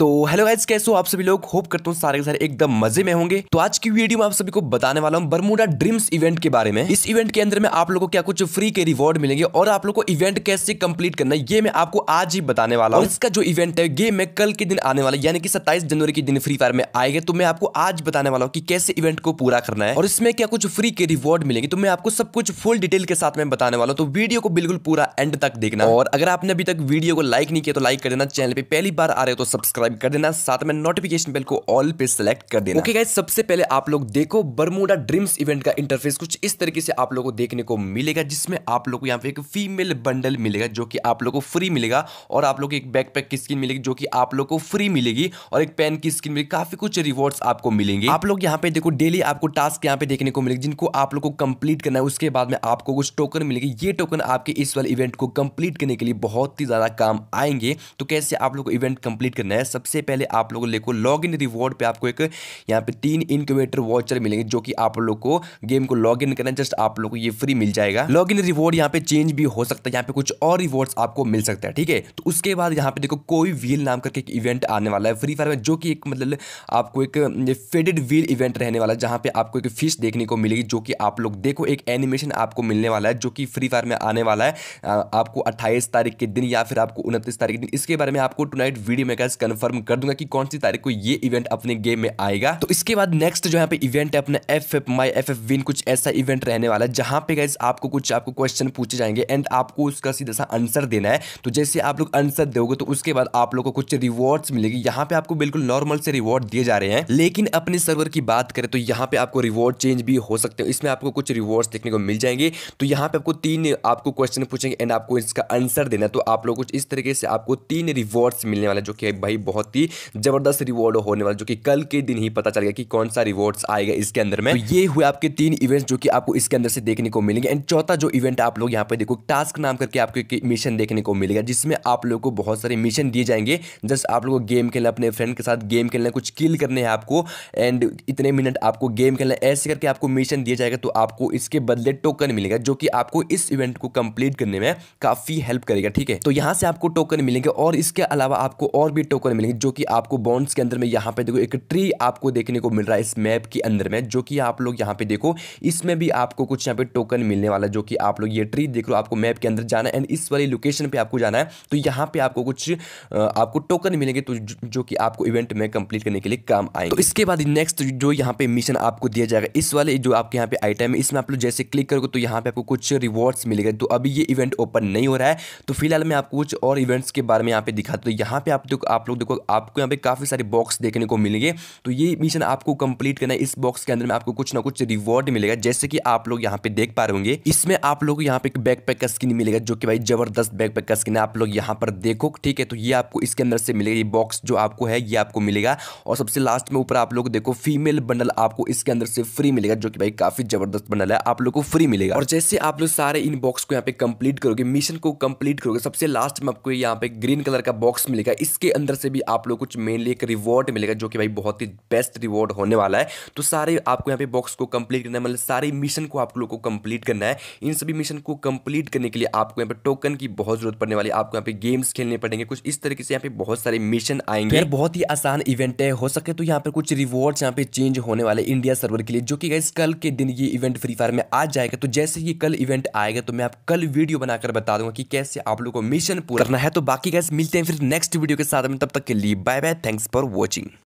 तो hello guys कैसे हो आप सभी लोग होप करता हूँ सारे के सारे एकदम मजे में होंगे तो आज की वीडियो में आप सभी को बताने वाला हूँ बरमुडा ड्रीम्स इवेंट के बारे में इस इवेंट के अंदर में आप लोगों को क्या कुछ फ्री के रिवॉर्ड मिलेंगे और आप लोग को इवेंट कैसे कंप्लीट करना है ये मैं आपको आज ही बताने वाला हूँ इसका जो इवेंट है ये मैं कल के दिन आने वाला यानी कि सत्ताईस जनवरी के दिन फ्री फायर में आएगा तो मैं आपको आज बताने वाला हूँ की कैसे इवेंट को पूरा करना है और इसमें क्या कुछ फ्री के रिवॉर्ड मिलेंगे तो मैं आपको सब कुछ फुल डिटेल के साथ में बताने वाला हूँ तो वीडियो को बिल्कुल पूरा एंड तक देखना और अगर आपने अभी तक वीडियो को लाइक नहीं किया तो लाइक कर देना चैनल पर पहली बार आ रहे हो तो सब्सक्राइब सब्सक्राइब कर देना साथ में नोटिफिकेशन बेल को ऑल पे सेलेक्ट कर देना ओके okay गाइज सबसे पहले आप लोग देखो बरमूडा ड्रीम्स इवेंट का इंटरफेस कुछ इस तरीके से आप लोगों को देखने को मिलेगा जिसमें आप लोग को यहाँ पे एक फीमेल बंडल मिलेगा जो कि आप लोग को फ्री मिलेगा और आप लोग को एक बैकपैक की स्किन मिलेगी जो कि आप लोग को फ्री मिलेगी और एक पेन की स्किन मिलेगी काफी कुछ रिवॉर्ड आपको मिलेंगे आप लोग यहाँ पे देखो डेली आपको टास्क यहाँ पे देखने को मिलेगी जिनको आप लोग को कंप्लीट करना है उसके बाद में आपको कुछ टोकन मिलेगी ये टोकन आपके इस वाले इवेंट को कंप्लीट करने के लिए बहुत ही ज्यादा काम आएंगे तो कैसे आप लोग को इवेंट कंप्लीट करना है सबसे पहले आप लोग लेको लॉग इन रिवॉर्ड पर आपको एक यहाँ पे तीन इनक्यूबेटर वॉचर मिलेंगे जो कि आप लोग को गेम को लॉग इन करना जस्ट आप लोग को ये फ्री मिल जाएगा लॉग इन रिवॉर्ड यहाँ पे चेंज भी हो सकता है यहाँ पे कुछ और रिवॉर्ड्स आपको मिल सकता है ठीक है तो उसके बाद यहाँ पे देखो कोई व्हील नाम करके एक इवेंट आने वाला है फ्री फायर में जो कि एक मतलब आपको एक फेडेड व्हील इवेंट रहने वाला है जहाँ पे आपको एक फिश देखने को मिलेगी जो कि आप लोग देखो एक एनिमेशन आपको मिलने वाला है जो कि फ्री फायर में आने वाला है आपको अट्ठाईस तारीख के दिन या फिर आपको उनतीस तारीख के दिन इसके बारे में आपको टू वीडियो में कंफर्म कंफर्म कर दूंगा कि कौन सी तारीख को ये इवेंट अपने गेम में आएगा तो इसके बाद नेक्स्ट जो यहाँ पे इवेंट है अपना F F my F F win कुछ ऐसा इवेंट रहने वाला है जहाँ पे गाइज आपको कुछ आपको क्वेश्चन पूछे जाएंगे एंड आपको उसका सीधा सा आंसर देना है तो जैसे आप लोग आंसर दोगे तो उसके बाद आप लोग को कुछ रिवॉर्ड मिलेगी यहाँ पे आपको बिल्कुल नॉर्मल से रिवॉर्ड दिए जा रहे हैं लेकिन अपने सर्वर की बात करें तो यहाँ पे आपको रिवॉर्ड चेंज भी हो सकते हैं इसमें आपको कुछ रिवॉर्ड देखने को मिल जाएंगे तो यहाँ पे आपको तीन आपको क्वेश्चन पूछेंगे एंड आपको इसका आंसर देना है तो आप लोग कुछ इस तरीके से आपको तीन रिवॉर्ड्स मिलने वाले जो कि भाई बहुत बहुत ही ज़बरदस्त रिवॉर्ड होने वाला जो कि कल के दिन ही पता चल गया कि कौन सा रिवॉर्ड आएगा इसके अंदर में तो ये हुए आपके तीन इवेंट जो कि आपको इसके अंदर से देखने को मिलेंगे एंड चौथा जो इवेंट आप लोग यहाँ पे देखो टास्क नाम करके आपको मिशन देखने को मिलेगा जिसमें आप लोग को बहुत सारे मिशन दिए जाएंगे जस्ट आप लोग गेम खेलना अपने फ्रेंड के साथ गेम खेलना कुछ किल करने हैं आपको एंड इतने मिनट आपको गेम खेलना ऐसे करके आपको मिशन दिया जाएगा तो आपको इसके बदले टोकन मिलेगा जो कि आपको इस इवेंट को कंप्लीट करने में काफ़ी हेल्प करेगा ठीक है तो यहां से आपको टोकन मिलेंगे और इसके अलावा आपको और भी टोकन मिलेंगे जो कि आपको बॉन्ड्स के अंदर में यहाँ पे देखो एक ट्री आपको देखने को मिल रहा है इस मैप के अंदर में जो कि आप लोग यहाँ पे देखो इसमें भी आपको कुछ यहाँ पे टोकन मिलने वाला जो कि आप लोग ये ट्री देख लो आपको मैप के अंदर जाना है एंड इस वाली लोकेशन पर आपको जाना है तो यहाँ पर आपको कुछ आपको टोकन मिलेंगे तो जो कि आपको इवेंट में कंप्लीट करने के लिए काम आए तो इसके बाद नेक्स्ट जो यहाँ पे मिशन आपको दिया जाएगा इस वाले जो आपके यहाँ पे आइटम है इसमें आप लोग जैसे क्लिक करोगे तो यहाँ पे आपको कुछ रिवॉर्ड्स मिलेगा तो अभी ये इवेंट ओपन नहीं हो रहा है तो फिलहाल मैं आपको कुछ और इवेंट्स के बारे में यहाँ पे दिखा तो यहाँ पे आप देखो आप लोग को आपको यहाँ पे काफ़ी सारे बॉक्स देखने को मिलेंगे तो ये मिशन आपको कंप्लीट करना है इस बॉक्स के अंदर में आपको कुछ ना कुछ रिवॉर्ड मिलेगा जैसे कि आप लोग यहाँ पे देख पा रहे होंगे इसमें आप लोग यहाँ पे एक बैकपैक का स्किन मिलेगा जो कि भाई जबरदस्त बैकपैक का स्किन है आप लोग यहाँ पर देखो ठीक है तो ये आपको इसके अंदर से मिलेगा ये बॉक्स जो आपको है ये आपको मिलेगा और सबसे लास्ट में ऊपर आप लोग देखो फीमेल बंडल आपको इसके अंदर से फ्री मिलेगा जो कि भाई काफ़ी जबरदस्त बंडल है आप लोग को फ्री मिलेगा और जैसे आप लोग सारे इन बॉक्स को यहाँ पे कंप्लीट करोगे मिशन को कंप्लीट करोगे सबसे लास्ट में आपको यहाँ पे ग्रीन कलर का बॉक्स मिलेगा इसके अंदर से भी आप लोग कुछ मेनली एक रिवॉर्ड मिलेगा जो कि भाई बहुत ही बेस्ट रिवॉर्ड होने वाला है तो सारे आपको यहाँ पे बॉक्स को कंप्लीट करना है मतलब सारे मिशन को आप लोग को कंप्लीट करना है इन सभी मिशन को कंप्लीट करने के लिए आपको यहाँ पे टोकन की बहुत जरूरत पड़ने वाली आपको यहाँ पे गेम्स खेलने पड़ेंगे कुछ इस तरीके से यहाँ पे बहुत सारे मिशन आएंगे तो बहुत ही आसान इवेंट है हो सके तो यहाँ पर कुछ रिवॉर्ड यहाँ पे चेंज होने वाले इंडिया सर्वर के लिए जो कि गाइस कल के दिन ये इवेंट फ्री फायर में आ जाएगा तो जैसे ही कल इवेंट आएगा तो मैं आप कल वीडियो बनाकर बता दूंगा कि कैसे आप लोग को मिशन पूरा करना है तो बाकी गैस मिलते हैं फिर नेक्स्ट वीडियो के साथ में तब तक के लिए bye bye thanks for watching